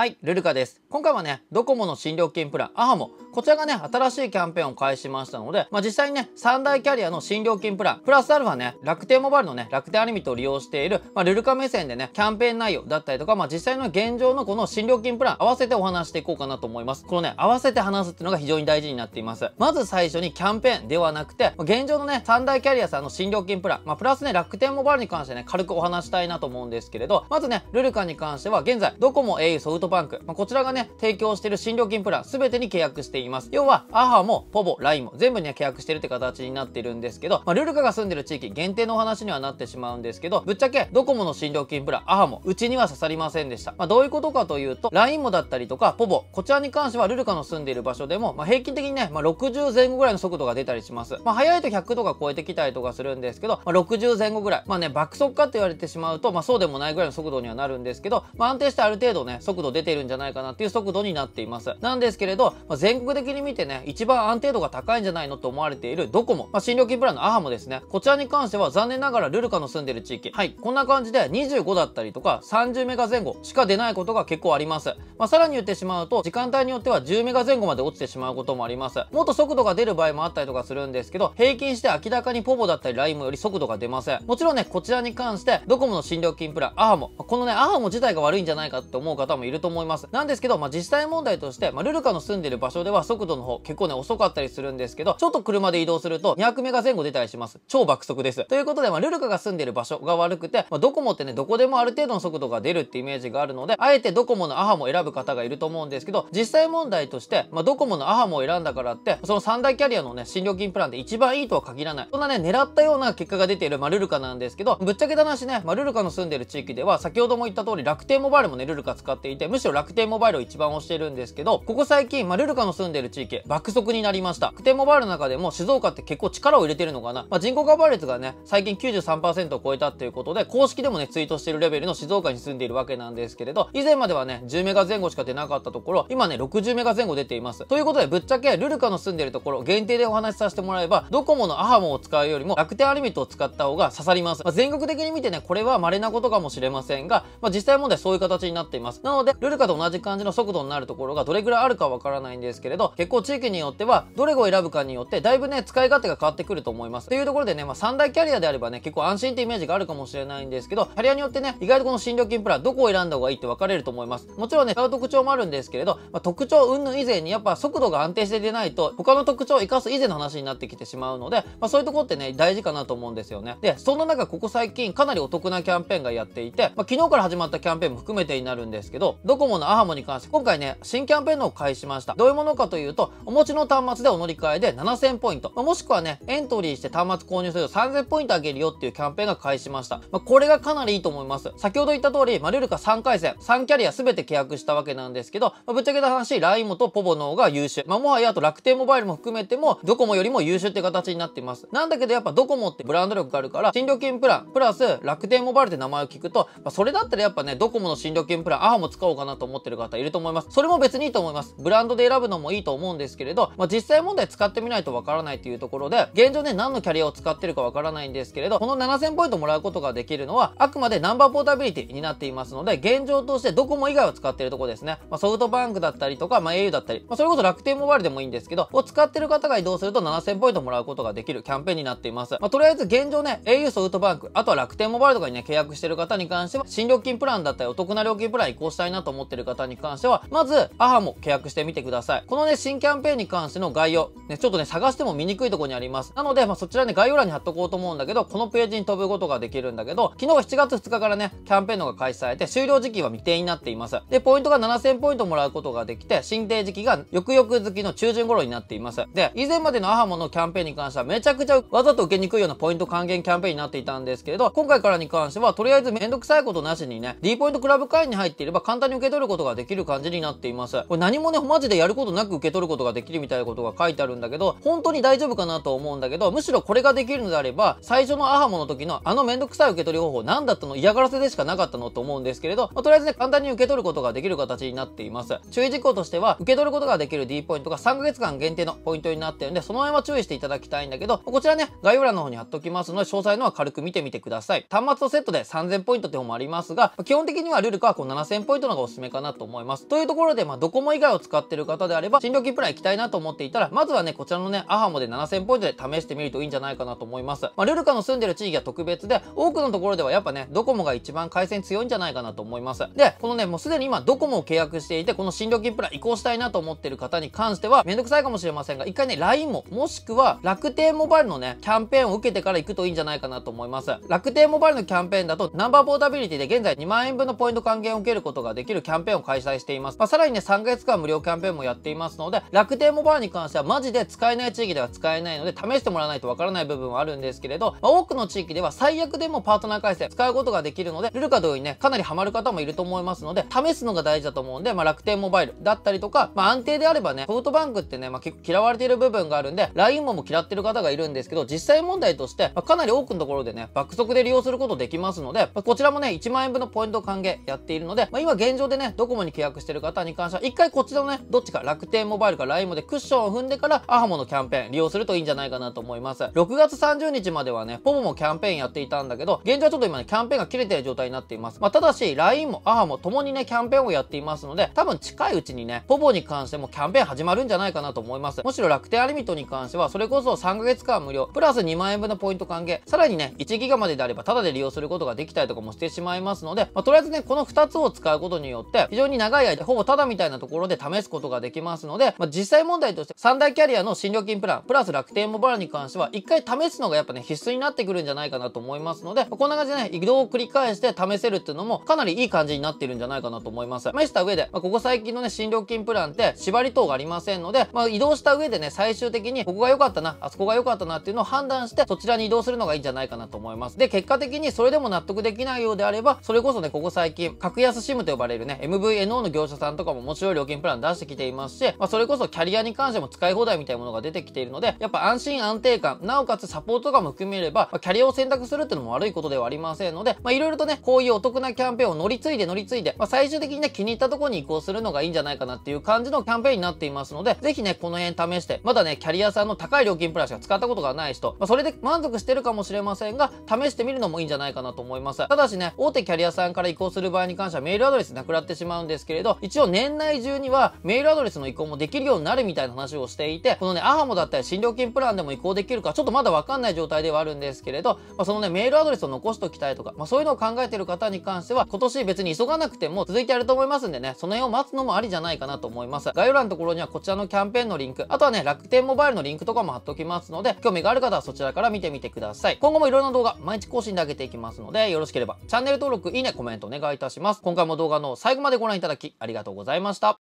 はい、ルルカです。今回はね、ドコモの新料金プラン、アハモ。こちらがね、新しいキャンペーンを開始しましたので、まあ、実際にね、三大キャリアの新料金プラン、プラスアルファね、楽天モバイルのね、楽天アニミットを利用している、まあ、ルルカ目線でね、キャンペーン内容だったりとか、まあ、実際の現状のこの新料金プラン、合わせてお話していこうかなと思います。このね、合わせて話すっていうのが非常に大事になっています。まず最初にキャンペーンではなくて、ま現状のね、三大キャリアさんの新料金プラン、まプラスね、楽天モバイルに関してね、軽くお話したいなと思うんですけれど、まずね、ルルカに関しては、現在、ドコモ au ソフトバンク、まあ、こちらがね、提供している新料金プラン、全てに契約しています。要は、アハも、ポボ、LINE も、全部に、は契約してるって形になってるんですけど、まあ、ルルカが住んでる地域限定のお話にはなってしまうんですけど、ぶっちゃけ、ドコモの新料金プラン、アハも、うちには刺さりませんでした。まあ、どういうことかというと、LINE もだったりとか、ポボ、こちらに関しては、ルルカの住んでいる場所でも、まあ、平均的にね、まあ、60前後ぐらいの速度が出たりします。まあ、早いと100とか超えてきたりとかするんですけど、まあ、60前後ぐらい、まあね、爆速かって言われてしまうと、まあ、そうでもないぐらいの速度にはなるんですけど、まあ、安定してある程度ね、速度出出てるんじゃないかなっていう速度になっています。なんですけれど、まあ、全国的に見てね、一番安定度が高いんじゃないのと思われているドコモ、まあ、新料金プランのアハモですね。こちらに関しては残念ながらルルカの住んでる地域、はい、こんな感じで25だったりとか30メガ前後しか出ないことが結構あります。まあ、さらに言ってしまうと、時間帯によっては10メガ前後まで落ちてしまうこともあります。もっと速度が出る場合もあったりとかするんですけど、平均して明らかにポボだったりライムより速度が出ません。もちろんね、こちらに関して、ドコモの新料金プラン、アハも、このね、アハモ自体が悪いんじゃないかって思う方もいるると思います。なんですけど、まあ、実際問題として、まあ、ルルカの住んでる場所では速度の方結構ね、遅かったりするんですけど、ちょっと車で移動すると200メガ前後出たりします。超爆速です。ということで、まあ、ルルカが住んでる場所が悪くて、まあ、ドコモってね、どこでもある程度の速度が出るってイメージがあるので、あえてドコモのアハも選ぶ方がいると思うんですけど、実際問題として、まあ、ドコモのアハも選んだからって、その三大キャリアのね、新料金プランで一番いいとは限らない。そんなね、狙ったような結果が出ている、まあ、ルルカなんですけど、ぶっちゃけた話ね、まあ、ルルカの住んでる地域では、先ほども言った通り楽天モバイルもね、ルルカ使っていて、むしろ楽天モバイルを一番推してるんですけど、ここ最近、まあ、ルルカの住んでる地域、爆速になりました。楽天モバイルの中でも静岡って結構力を入れてるのかな。まあ、人口カバー率がね、最近93%を超えたっていうことで、公式でもね、ツイートしてるレベルの静岡に住んでいるわけなんですけれど、以前まではね、10メガ前後しか出なかったところ、今ね、60メガ前後出ています。ということで、ぶっちゃけ、ルルカの住んでるところ、限定でお話しさせてもらえば、ドコモのアハモを使うよりも、楽天アリミットを使った方が刺さります。まあ、全国的に見てね、これは稀なことかもしれませんが、まあ、実際問題そういう形になっています。なので、ルルカと同じ感じの速度になるところがどれぐらいあるかわからないんですけれど、結構地域によっては、どれを選ぶかによって、だいぶね、使い勝手が変わってくると思います。というところでね、まあ、三大キャリアであればね、結構安心ってイメージがあるかもしれないんですけど、キャリアによってね、意外とこの新料金プラン、どこを選んだ方がいいって分かれると思います。もちろんね、使う特徴もあるんですけれど、まあ、特徴云々以前にやっぱ速度が安定して出ないと、他の特徴を生かす以前の話になってきてしまうので、まあ、そういうとこってね、大事かなと思うんですよね。で、そんな中、ここ最近、かなりお得なキャンペーンがやっていて、まあ、昨日から始まったキャンペーンも含めてになるんですけど、ドコモのアハモに関して今回ね、新キャンペーンを開始しました。どういうものかというと、お持ちの端末でお乗り換えで7000ポイント、まあ、もしくはね、エントリーして端末購入すると3000ポイントあげるよっていうキャンペーンが開始しました。まあ、これがかなりいいと思います。先ほど言った通り、マリュルカ3回戦、3キャリア全て契約したわけなんですけど、まあ、ぶっちゃけた話、ライもとポボの方が優秀。まあ、もはやあと楽天モバイルも含めても、ドコモよりも優秀って形になっています。なんだけどやっぱドコモってブランド力があるから、新料金プラン、プラス楽天モバイルって名前を聞くと、まあ、それだったらやっぱね、ドコモの新料金プラン、アハも使おうかかなと思ってる方いると思います。それも別にいいと思います。ブランドで選ぶのもいいと思うんですけれど、まあ、実際問題使ってみないとわからないというところで、現状ね、何のキャリアを使ってるかわからないんですけれど、この7000ポイントもらうことができるのは、あくまでナンバーポータビリティになっていますので、現状としてドコモ以外を使ってるとこですね。まあ、ソフトバンクだったりとか、まあ、au だったり、まあ、それこそ楽天モバイルでもいいんですけど、を使ってる方が移動すると7000ポイントもらうことができるキャンペーンになっています。まあ、とりあえず現状ね、au ソフトバンク、あとは楽天モバイルとかにね、契約してる方に関しては、新料金プランだったりお得な料金プラン移行したいなとと思ってる方に関しては、まず、アハも契約してみてください。このね、新キャンペーンに関しての概要、ね、ちょっとね、探しても見にくいとこにあります。なので、まあ、そちらね、概要欄に貼っとこうと思うんだけど、このページに飛ぶことができるんだけど、昨日7月2日からね、キャンペーンのが開始されて、終了時期は未定になっています。で、ポイントが7000ポイントもらうことができて、新定時期が翌々月の中旬頃になっています。で、以前までのアハモのキャンペーンに関しては、めちゃくちゃわざと受けにくいようなポイント還元キャンペーンになっていたんですけれど、今回からに関しては、とりあえずめんどくさいことなしにね、D ポイントクラブ会員に入っていれば簡単に受け取ることができる感じになっています。これ何もね、マジでやることなく受け取ることができるみたいなことが書いてあるんだけど、本当に大丈夫かなと思うんだけど、むしろこれができるのであれば、最初のアハモの時のあのめんどくさい受け取り方法何だったの嫌がらせでしかなかったのと思うんですけれど、まあ、とりあえずね、簡単に受け取ることができる形になっています。注意事項としては、受け取ることができる D ポイントが3ヶ月間限定のポイントになってるんで、その辺は注意していただきたいんだけど、こちらね、概要欄の方に貼っときますので、詳細のは軽く見てみてください。端末とセットで3000ポイントって方もありますが、基本的にはルルカはこう7000ポイントのがおすすめかなと思います。というところで、まあ、ドコモ以外を使ってる方であれば、新料金プラン行きたいなと思っていたら、まずはね、こちらのね、アハモで7000ポイントで試してみるといいんじゃないかなと思います。まあ、ルルカの住んでる地域は特別で、多くのところではやっぱね、ドコモが一番回線強いんじゃないかなと思います。で、このね、もうすでに今、ドコモを契約していて、この新料金プラン移行したいなと思ってる方に関しては、めんどくさいかもしれませんが、一回ね、LINE も、もしくは楽天モバイルのね、キャンペーンを受けてから行くといいんじゃないかなと思います。楽天モバイルのキャンペーンだと、ナンバーポータビリティで現在2万円分のポイント還元を受けることができきるキャンペーンを開催しています。まあ、さらにね、3ヶ月間無料キャンペーンもやっていますので、楽天モバイルに関してはマジで使えない地域では使えないので、試してもらわないとわからない部分はあるんですけれど、まあ、多くの地域では最悪でもパートナー回線使うことができるので、ルルカ同様にね、かなりハマる方もいると思いますので、試すのが大事だと思うんで、まあ、楽天モバイルだったりとか、まあ、安定であればね、ソフトバンクってね、まあ、結構嫌われている部分があるんで、LINE もも嫌ってる方がいるんですけど、実際問題として、まあ、かなり多くのところでね、爆速で利用することできますので、まあ、こちらもね、1万円分のポイント還元やっているので、まあ、今現状上でね、ドコモに契約してる方に関しては、一回こちのね、どっちか楽天モバイルか LINE でクッションを踏んでから、アハモのキャンペーン利用するといいんじゃないかなと思います。6月30日まではね、ポポもキャンペーンやっていたんだけど、現状はちょっと今ね、キャンペーンが切れてる状態になっています。まあ、ただし、LINE もアハも共にね、キャンペーンをやっていますので、多分近いうちにね、ポポに関してもキャンペーン始まるんじゃないかなと思います。むしろ楽天アリミットに関しては、それこそ3ヶ月間無料、プラス2万円分のポイント還元、さらにね、1ギガまでであればタダで利用することができたりとかもしてしまいますので、まあ、とりあえずね、この2つを使うことにによって非常に長い間ほぼタダみたいなところで試すことができますので、まあ、実際問題として三大キャリアの新料金プランプラス楽天モバイルに関しては一回試すのがやっぱね必須になってくるんじゃないかなと思いますので、まあ、こんな感じでね移動を繰り返して試せるっていうのもかなりいい感じになってるんじゃないかなと思います。試した上で、まあ、ここ最近のね新料金プランって縛り等がありませんので、まあ、移動した上でね最終的にここが良かったなあそこが良かったなっていうのを判断してそちらに移動するのがいいんじゃないかなと思います。で結果的にそれでも納得できないようであればそれこそねここ最近格安 SIM と呼ばれるるね、MVNO の業者さんとかももちろん料金プラン出してきていますし、まあ、それこそキャリアに関しても使い放題みたいなものが出てきているので、やっぱ安心安定感、なおかつサポートとかも含めれば、まあ、キャリアを選択するっていうのも悪いことではありませんので、まあ、いろいろとね、こういうお得なキャンペーンを乗り継いで乗り継いで、まあ、最終的にね、気に入ったところに移行するのがいいんじゃないかなっていう感じのキャンペーンになっていますので、ぜひね、この辺試して、まだね、キャリアさんの高い料金プランしか使ったことがない人、まあ、それで満足してるかもしれませんが、試してみるのもいいんじゃないかなと思います。ただしね、大手キャリアさんから移行する場合に関してはメールアドレスなく食らってしまうんですけれど、一応年内中にはメールアドレスの移行もできるようになるみたいな話をしていて、このね、アハモだったり診療金プランでも移行できるか、ちょっとまだわかんない状態ではあるんですけれど、まあ、そのね、メールアドレスを残しときたいとか、まあ、そういうのを考えてる方に関しては、今年別に急がなくても続いてやると思いますんでね、その辺を待つのもありじゃないかなと思います。概要欄のところにはこちらのキャンペーンのリンク、あとはね、楽天モバイルのリンクとかも貼っておきますので、興味がある方はそちらから見てみてください。今後もいろんな動画、毎日更新で上げていきますので、よろしければチャンネル登録、いいね、コメントお願いいたします。今回も動画の最後までご覧いただきありがとうございました。